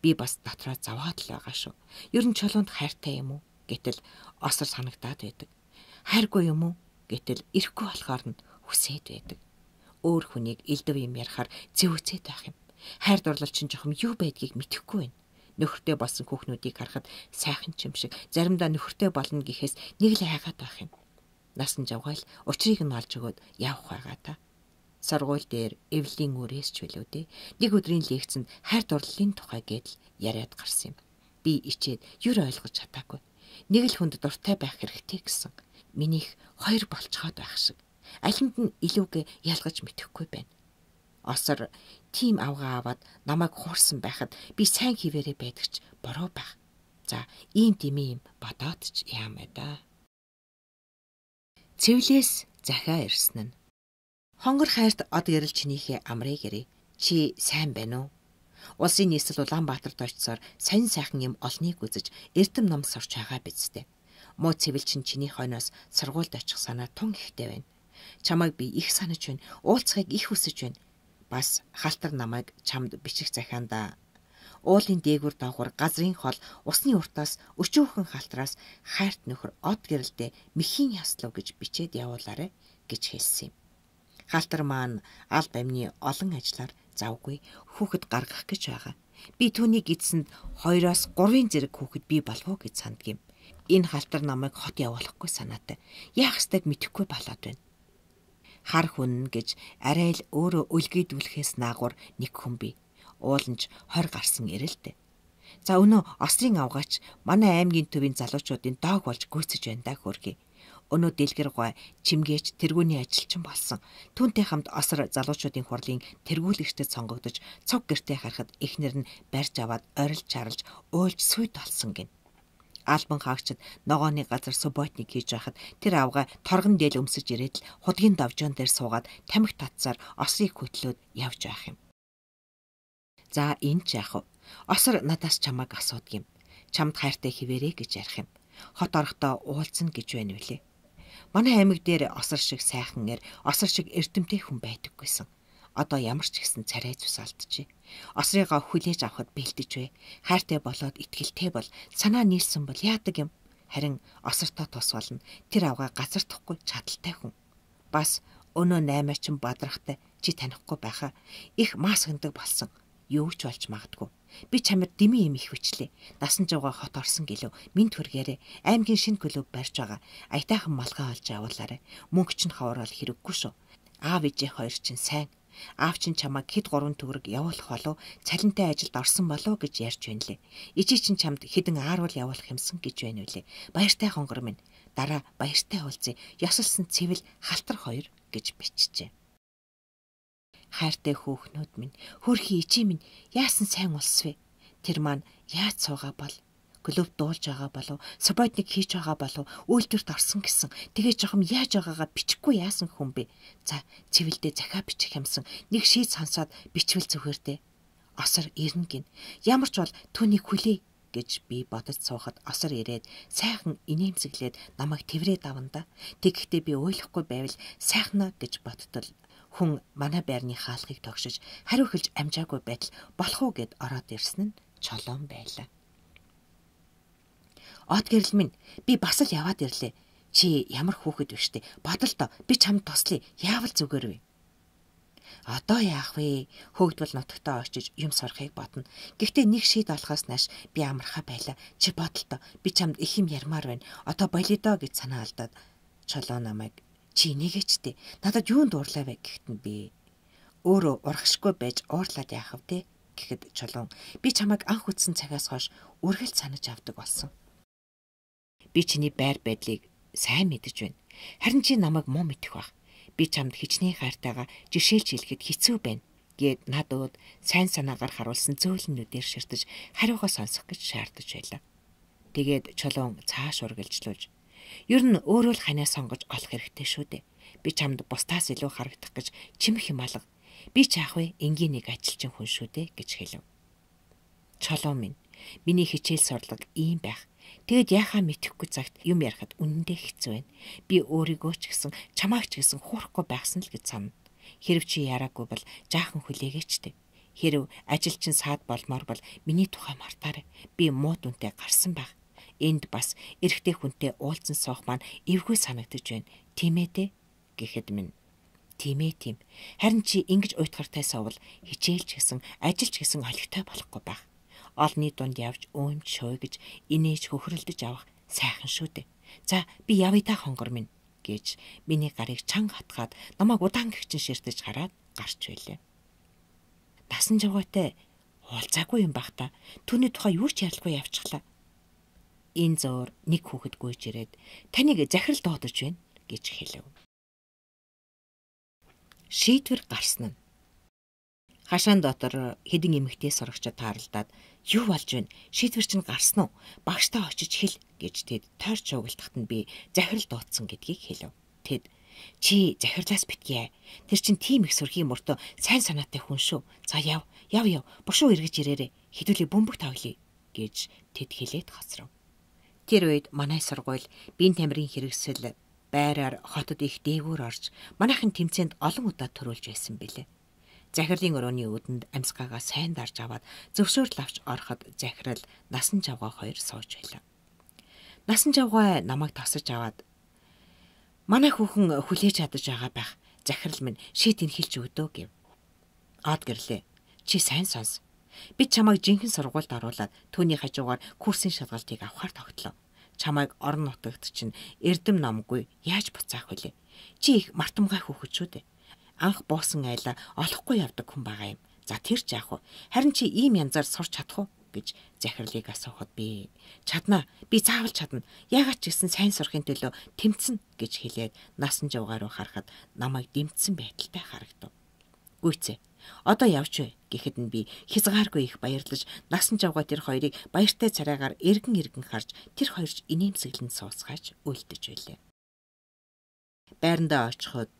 Би бас дотроо заваад л байгаа шүү. Ер нь чулуунд хайртай юм уу? гэтэл осор санагдаад байдаг. Хайргүй юм уу? гэтэл ирэхгүй болохоор нь хүсээд байдаг. Өөр хүнийг элдв юм ярахаар зэвүүцээд байх юм. Хайр дурлал чинь жоохон юу байдгийг мэдэхгүй байна. Нөхөртэй болсон хүүхнүүдийг харахад сайхан ч юм шиг заримдаа нөхөртэй болно гэхээс нэг л хайгаад байх юм насан жавгаал учрыг нь олж өгөөд явах байгаа та. Сургууль дээр эвлийн үрээс ч билүү дээ. Нэг өдрийн лекцэнд хайр дурлалын тухай гэдэл яриад гарсан юм. Би ичээд юр ойлгож чадаагүй. Нэг л хүнд дуртай байх хэрэгтэй гэсэн. Минийх хоёр болцоход байх шиг. Алинд нь илүүгээ ялгаж мэдэхгүй байна. Осор тим авгаа аваад намайг хуурсан байхад би сайн хിവэрэ байдаг ч бороо байх. За ийм дими юм бодоод ч яам бай да цэвлээс захиа ирсэн нь. Хонгор хайрт од гэрэл чинийхээ амрыг ирээ. Чи сайн байна уу? Улсын нийслэл Улаанбаатарт очисоор сонь сайхан юм олныг үзэж эрдэм ном сурч байгаа биз дээ. Муу цэвэлчин чиний хойноос сургуульд очих санаа тун ихтэй байна. Чамайг би их санаж байна. Уулцахыг их хүсэж байна. Бас халтар намайг чамд бичих захиандаа уулын дээгүр доогуур газрын хол усны уртаас өчөөхөн халтраас хайрт нөхөр од гэрэлдээ мөхийн яслуу гэж бичээд явуулаарэ гэж хэлсэн юм. Халтар маань аль дамны олон ажиллаар завгүй хүүхэд гаргах гэж байгаа. Би түүнийг эдсэнд 2-оос 3-ын зэрэг хүүхэд би болов уу гэж санддаг юм. Энэ халтар намайг хот явуулахгүй санаатай. Яах ёстойг мэдэхгүй болоод байна хар хүн гэж арай л өөрөө өлгийдүүлэхээс наагур нэг хүн бий ууланж 20 гарсан ирэлтээ. За өнөө Острын авгаач манай аймгийн төвийн залуучуудын доог болж гүйцэж байна да хөргий. Өнөө дэлгэр гуай чимгээч тэргүүний ажилчин болсон. Түүнтэй хамт Оср залуучуудын хурлын тэргүүлэгчдэд сонгогдож цог гэртээ харахад эхнэр нь барьж аваад орилж чарлж уйлж сүйт болсон гин. Албан хаагчид ногооны газар суботник хийж байхад тэр авгаа торгон дээл өмсөж ирээд л худгийн давжон дээр суугаад тамхи татсаар Осрыг хөтлөөд явж байх юм. За энэ ч яах вэ? Осор надаас чамайг асуудаг юм. Чамд хайртай хിവэрэ гэж ярих юм. Хот орохдоо уулзна гэж байна үлээ. Манай аймаг дээр осор шиг сайхан эр, осор шиг эрдэмтэй хүн байдаггүйсэн. Одоо ямар ч ихсэн царай зүс алдчихэ. Осрыгаа хүлээж авахд бэлтэж вэ. Хайртай болоод итгэлтэй бол санаа нийлсэн бол яадаг юм. Харин осортой тус болно. Тэр авгаа газардахгүй чадaltaй хүн. Бас өнөө наймаачин бадрахтай чи танихгүй байхаа их мас гэндэг болсон юу ч болж магадгүй. Би чамд дэмий юм их хүчлээ. Насан жавга хот орсон гэлөө минь төргээрээ аймгийн шинэ клуб барьж байгаа. Аятайхан малгай олж явуулаарэ. Мөнгө ч нь хавраал хэрэггүй шүү. Аав ээжээ хоёр чинь сайн. Аав чинь чамаа хэд гурван төгрөг явуулах болов цалинтай ажилд орсон болов гэж ярьж байна лээ. Ижи чинь чамд хідэн ааруул явуулах юмсан гэж байна үлээ. Баяртай хонгор минь. Дараа баяртай уулзъя. Ясалсан цэвэл халтар хоёр гэж бичжээ. Хайртай хөөхнүүд минь, хөрхи ичи минь яасан сайн улс вэ? Тэр маань яаж суугаа бол? Глоб дуулж байгаа болов, субодник хийж байгаа болов, үйлдвэрт орсон гэсэн. Тэгээ жохом яаж байгаагаа бичихгүй яасан хүн бэ? За, цэвэлдээ захаа бичих юмсан. Нэг шийд сонсоод бичвэл зүгээрдээ. Осор ирнэ гин. Ямар ч бол түүнийг хүлээ гэж би бодож суухад осор ирээд сайхан инээмсэглээд намайг тэврээ давна да. Тэгэхдээ би ойлгохгүй байвал сайхна гэж бодтол хүн манай байрны хаалхыг тогшиж хариу хэлж амжаагүй байтал болох уу гэд ороод ирсэн нь чолоон байлаа. От гэрэл минь би бас л яваад ирлээ. Чи ямар хүүхэд вэ штэ? Бодолто би чамд туслая. Яавал зүгээр вэ? Одоо яах вэ? Хөгдвөл нутагтаа очиж юм сурахыг бодно. Гэхдээ нэг шийд олохоос нааш би амархаа байла. Чи бодолтой. Би чамд их юм ярмаар байна. Одоо болидо гэж санаа алдаад чолоо намайг Чи энийгэч дээ. Надад юунд уурлаа вэ гэхэд нь би өөрөө урагшгүй байж уурлаад яах вэ гэхэд чулуун би чамайг анх үтсэн цагаас хойш үргэлж санаж авдаг болсон. Би чиний байр байдлыг сайн мэдэж байна. Харин чи намайг муу мэдэх баг. Би чамд хичнээн хайртайгаа жишээлж хэлэхэд хэцүү байна гээд надад сайн санаагаар харуулсан зөөлнүүдээр ширтэж хариугаа сонсох гэж шаардж байлаа. Тэгээд чулуун цааш ургэлжлүүлж Ер нь өөрөө л ханиа сонгож олох хэрэгтэй шүү дээ. Би чамд бусдаас илүү харагдах гэж чимх юм алга. Би чаах вэ энгийн нэг ажилчин хүн шүү дээ гэж хэлв. Чолоо минь. Миний хичээл сурлаг ийм байх. Тэгэд яхаа мэдхгүй цагт юм ярихад үнэндээ хэцүү байна. Би өөрийгөө ч гэсэн чамаач ч гэсэн хуурахгүй байхсан л гэж санана. Хэрв чи яраагүй бол жаахан хүлээгээчтэй. Хэрв ажилчин саад болмоор бол миний тухай мартаарай. Би муу дүнтэй гарсан байх. Энд бас эрэгтэй хүнтэй уулзсан сох маань эвгүй санагдаж байна. Тийм ээ дээ гэхэд минь тийм ээ тийм. Харин чи ингэж уйтгартай совол хичээлч гэсэн, ажилч гэсэн олигтой болохгүй байх. Олны дунд явж өөмж шой гэж инээж хөхрөлдөж авах сайхан шүү дээ. За би явъя та хонгор минь гэж миний гарыг чанга хатгаад намайг удаан гихчин ширтэж хараад гарч ийлээ. Дасан жавгатай уулзаагүй юм бах та. Түүний тухай юу ч ярилгүй явчихлаа энэ зуур нэг хүүхэд гүйж ирээд таныг захирал доодож байна гэж хэлв. Шийдвэр гарсан нь. Хашаан дотор хідэн эмэгтэй сурагчид тааралдаад юу болж байна? Шийдвэр чинь гарсан уу? Багштай очиж хэл гэж тэд тойр чуглалтахт нь би захирал дуудсан гэдгийг хэлв. Тэд чи захирлаас битгий. Тэр чинь тийм их сөрхийн мөртөө сайн санаатай хүн шүү. За яв, яв яв. Бушуу эргэж ирээрээ. Хідүүлээ бөмбөг тавлаа гэж тэд хэлээд хоцров. Тэр үед манай сургууль бие тамирын хэрэгсэл байраар хотод их дээгүүр орж манайхын тэмцээнд олон удаа төрүүлж байсан билээ. Захирлын өрөөний үүдэнд амсгаагаа сайн дарж аваад зөвшөөрөл авч ороход захирал насан жавгаа хоёр сууж байлаа. Насан жавгаа намайг тасаж аваад манай хүүхэн хүлээж чадаж байгаа байх. Захирал минь шийд энэ хэлж өгдөө гэв. Аад гэрлээ. Чи сайн сонс. Би чамайг жинхэнэ сургуульд оруулаад түүний хажуугаар курсын шалгалтыг авахар тогтлоо. Чамайг орон нутагт чинь эрдэм номгүй яаж буцаах вүлээ? Чи их мартамгай хөөхөч шүү дээ. Анх буусан айла олохгүй явдаг хүн байгаа юм. За тэр ч яах вэ? Харин чи ийм янзаар сурч чадах уу? гэж захирлыг асуухад би чаднаа би заавал чадна ягаад ч гэсэн сайн сурахын төлөө тэмцэн гэж хэлээд насан жавгаар руу харахад намайг дэмтсэн байдалтай харагдав. Гүйцээ Одоо явж бай гэхэд нь би хязгааргүй их баярлаж насан жавгаа тэр хоёрыг баяртай царайгаар эргэн эргэн харж тэр хоёрч инээмсэглэн суусгаж үлдэж байлаа. Байрандаа очиход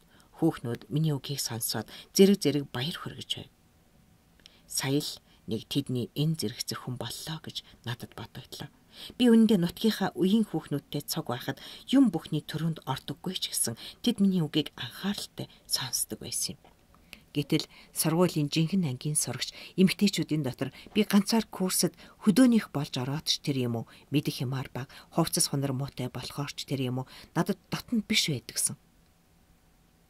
хүүхнүүд миний үгийг сонсоод зэрэг зэрэг баяр хүргэж байв. Сая л нэг тэдний энэ зэрэгцэх хүн боллоо гэж надад бодогдлоо. Би үүндээ нутгийнхаа үеийн хүүхнүүдтэй цог байхад юм бүхний төрөнд ордоггүй ч гэсэн тэд миний үгийг анхааралтай сонсдог байсан юм. Гэтэл сургуулийн жинхэнэ ангийн сурагч эмгтээчүүдийн дотор би ганцаар курсэд хөдөөнийх болж ороод ч тэр юм уу мэдэх юмар баг хувцас хунар муутай болохоор ч тэр юм уу надад дотн биш байдгсан.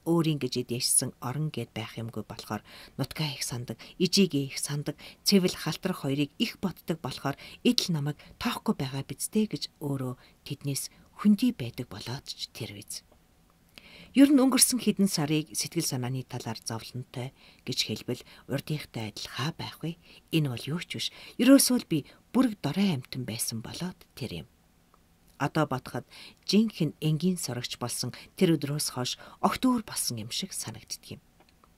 Өөрийн гэж идэжсэн орон гэд байх юмгүй болохоор нутгаа их сандаг, ижигээ их сандаг, цэвэл халтрах хоёрыг их боддог болохоор эдл намайг тоохгүй байгаа биз дээ гэж өөрөө тэднээс хүндий байдаг болоод ч тэр биз. Ер нь өнгөрсөн хідэн сарыг сэтгэл санааны талаар зовлонтой гэж хэлбэл урдийнхтай адил хаа байхгүй. Энэ бол юу ч биш. Ерөөсөө л би бүрэг дорой амтан байсан болоод тэр юм. Одоо бодоход жинхэнэ энгийн сорогч болсон тэр өдрөөс хойш огт өөр болсон юм шиг санагддаг юм.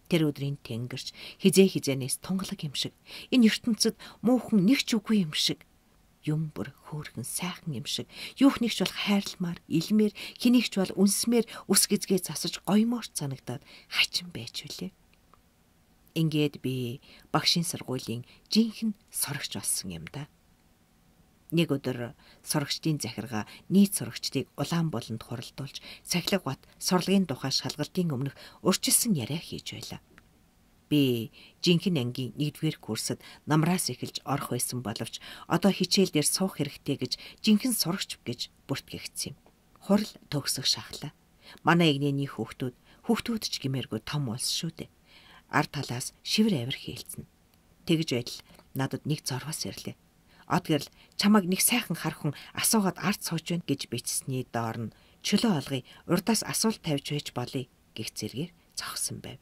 Тэр өдрийн тэнгэрч хизээ хизээнээс тунгалаг юм шиг. Энэ ертөнцид муу хүн нэг ч үгүй юм шиг юм бүр хөөрхөн сайхан юм шиг юухнийгч бол хайрламар илмээр хэнийгч бол үнсмээр ус гизгээ засаж гоймоор санагдаад хачин байж үлээ. Ингээд би багшийн сургуулийн жинхэнэ сурагч болсон юм да. Нэг өдөр сурагчдын захиргаа нийт сурагчдыг улаан болонд хуралдуулж Сахилгат сурлгийн тухай шалгалтын өмнөх урьдчилсан яриа хийж байлаа. Би жинхэнэ ангийн 1-р курсэд намраас эхэлж орох байсан боловч одоо хичээл дээр суух хэрэгтэй гэж жинхэнэ сурагч гэж бүртгэгдсэн юм. Хурал төгсөх шахлаа. Манай игнэний хүүхдүүд хүүхдүүд ч гимээргүй том улс шүү дээ. Ар талаас шивэр авир хийлцэн. Тэгж байдал надад нэг зорвос ирлээ. Од гэрл чамаг нэг сайхан хар хүн асуугаад арт сууж байна гэж бичсэний доор нь чөлөө олгый урдаас асуулт тавьж байж болый гих зэргээр зогсон байв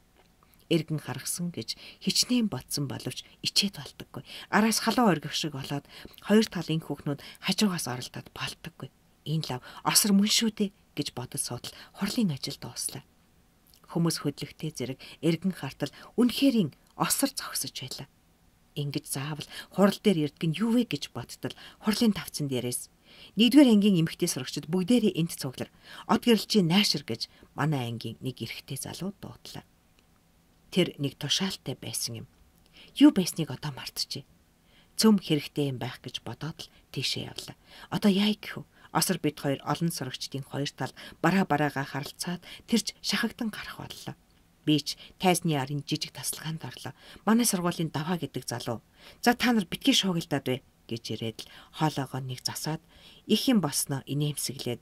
эргэн харгасан гэж хичнээн бодсон боловч ичээд болтоггүй. Араас халуун оргив шиг болоод хоёр талын хүүхнүүд хажуугаас оролдоод болтоггүй. Энэ лав осор мөн шүү дээ гэж бодож судал хурлын ажил дууслаа. Хүмүүс хөдлөхтэй зэрэг эргэн хартал үнхээрийн осор зогсож байлаа. Ингэж заавал хурал дээр ирдэг нь юу вэ гэж бодтол хурлын тавцан дээрээс нэгдүгээр ангийн эмэгтэй сурагчид бүгдээрээ энд цуглар од гэрэлчийн найшир гэж манай ангийн нэг эрэгтэй залуу дуудлаа. Тэр нэг тушаалтай байсан юм. Юу байсныг одоо мартжээ. Цөм хэрэгтэй юм байх гэж бодоод л тийшээ явлаа. Одоо яа гэх вэ? Осор бид хоёр олон сурагчдын хоёр тал бараа бараагаа харалцаад тэрч шахагдан гарах боллоо. Би ч тайзны арын жижиг тасалгаанд орлоо. Манай сургуулийн даваа гэдэг залуу. За та нар битгий шуугилдаад бай гэж ирээд л хоолоогоо нэг засаад их юм болсноо инээмсэглээд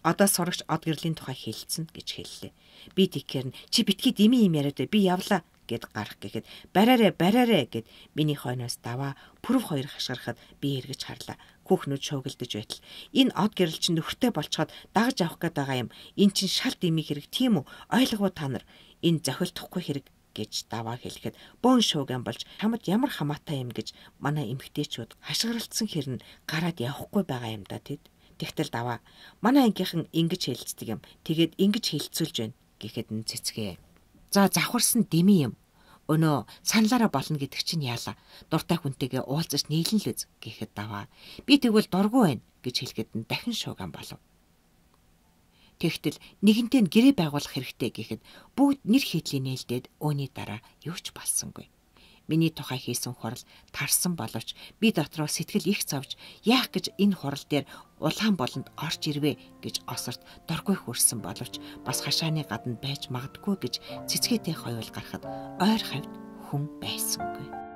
Одоо сурагч од гэрлийн тухай хэлэлцэн гэж хэллээ. Би тэгхээр нь чи битгий дими юм яриад би явлаа гэд гарах гэхэд бариарэ бариарэ гэд миний хойноос даваа пүрв хоёр хашгирахад би эргэж харлаа. Хүүхнүүд шуугилдэж байтал энэ од гэрэл чинь нөхртэй болцоход дагаж авах гээд байгаа юм. Эн чинь шал дими хэрэг тийм үү? Ойлгов та нар. Энэ зохилтохгүй хэрэг гэж даваа хэлэхэд бөөн шууган болж хамт ямар хамаатай юм гэж манай эмгтээчүүд хашгиралцсан хэрнэ гараад явахгүй байгаа юм да тэд. Тэгтэл даваа. Манай ангийнхан ингэж хэлцдэг юм. Тэгээд ингэж хэлцүүлж байна гэхэд нь цэцгээ. За завхарсан дэми юм. Өнөө саналаараа болно гэдэг чинь яалаа. Дуртай хүнтэйгээ уулзаж нийлэн л үз гэхэд даваа. Би тэгвэл дургүй байна гэж хэлэхэд нь дахин шуугаан болов. Тэгтэл нэгэнтээ гэрээ байгуулах хэрэгтэй гэхэд бүгд нэр хийдлийн нээлдээд өөний дараа юу ч болсонгүй. Миний тухай хийсэн хурал тарсан боловч би дотроо сэтгэл их цавж яах гэж энэ хурал дээр улаан болонд орж ирвэ гэж осорт доргүй хүрсэн боловч бас хашааны гадна байж магадгүй гэж цэцгээтэй хоёул гарахад ойр хавьд хүн байсангүй.